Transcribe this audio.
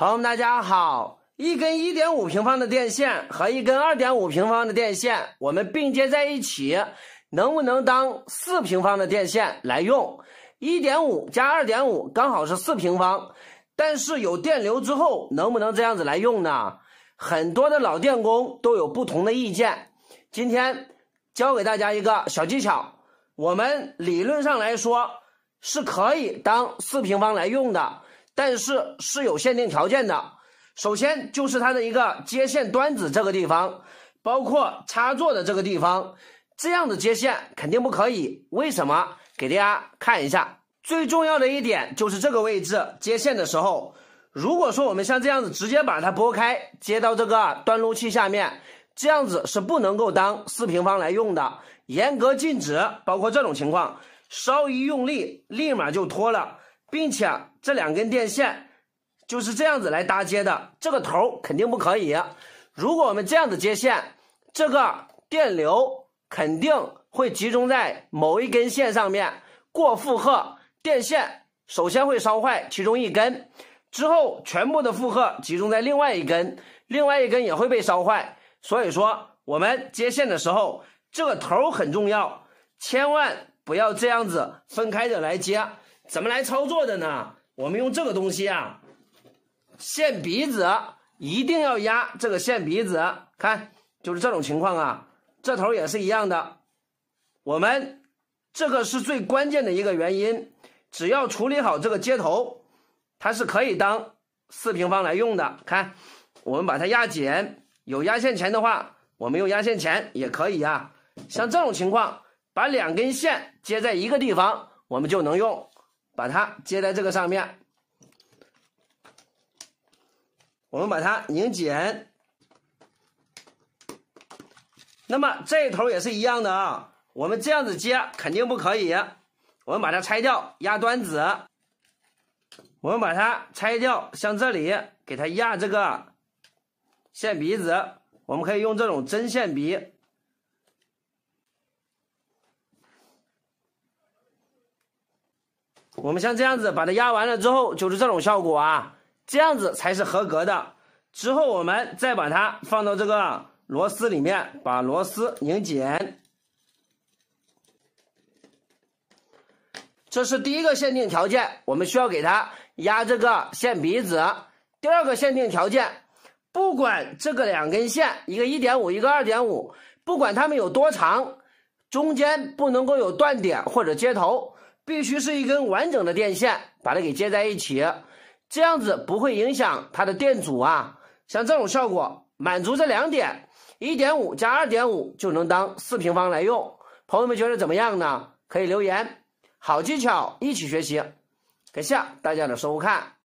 朋友们，大家好！一根一点五平方的电线和一根二点五平方的电线，我们并接在一起，能不能当四平方的电线来用？一点五加二点五刚好是四平方，但是有电流之后，能不能这样子来用呢？很多的老电工都有不同的意见。今天教给大家一个小技巧，我们理论上来说是可以当四平方来用的。但是是有限定条件的，首先就是它的一个接线端子这个地方，包括插座的这个地方，这样的接线肯定不可以。为什么？给大家看一下，最重要的一点就是这个位置接线的时候，如果说我们像这样子直接把它拨开接到这个断路器下面，这样子是不能够当四平方来用的，严格禁止。包括这种情况，稍一用力，立马就脱了。并且这两根电线就是这样子来搭接的，这个头肯定不可以。如果我们这样子接线，这个电流肯定会集中在某一根线上面，过负荷，电线首先会烧坏其中一根，之后全部的负荷集中在另外一根，另外一根也会被烧坏。所以说，我们接线的时候，这个头很重要，千万不要这样子分开的来接。怎么来操作的呢？我们用这个东西啊，线鼻子一定要压这个线鼻子，看就是这种情况啊，这头也是一样的。我们这个是最关键的一个原因，只要处理好这个接头，它是可以当四平方来用的。看，我们把它压紧，有压线钳的话，我们用压线钳也可以啊。像这种情况，把两根线接在一个地方，我们就能用。把它接在这个上面，我们把它拧紧。那么这一头也是一样的啊，我们这样子接肯定不可以，我们把它拆掉，压端子。我们把它拆掉，像这里给它压这个线鼻子，我们可以用这种针线鼻。我们像这样子把它压完了之后，就是这种效果啊，这样子才是合格的。之后我们再把它放到这个螺丝里面，把螺丝拧紧。这是第一个限定条件，我们需要给它压这个线鼻子。第二个限定条件，不管这个两根线，一个一点五，一个二点五，不管它们有多长，中间不能够有断点或者接头。必须是一根完整的电线，把它给接在一起，这样子不会影响它的电阻啊。像这种效果，满足这两点，一点五加二点五就能当四平方来用。朋友们觉得怎么样呢？可以留言。好技巧，一起学习。感谢大家的收看。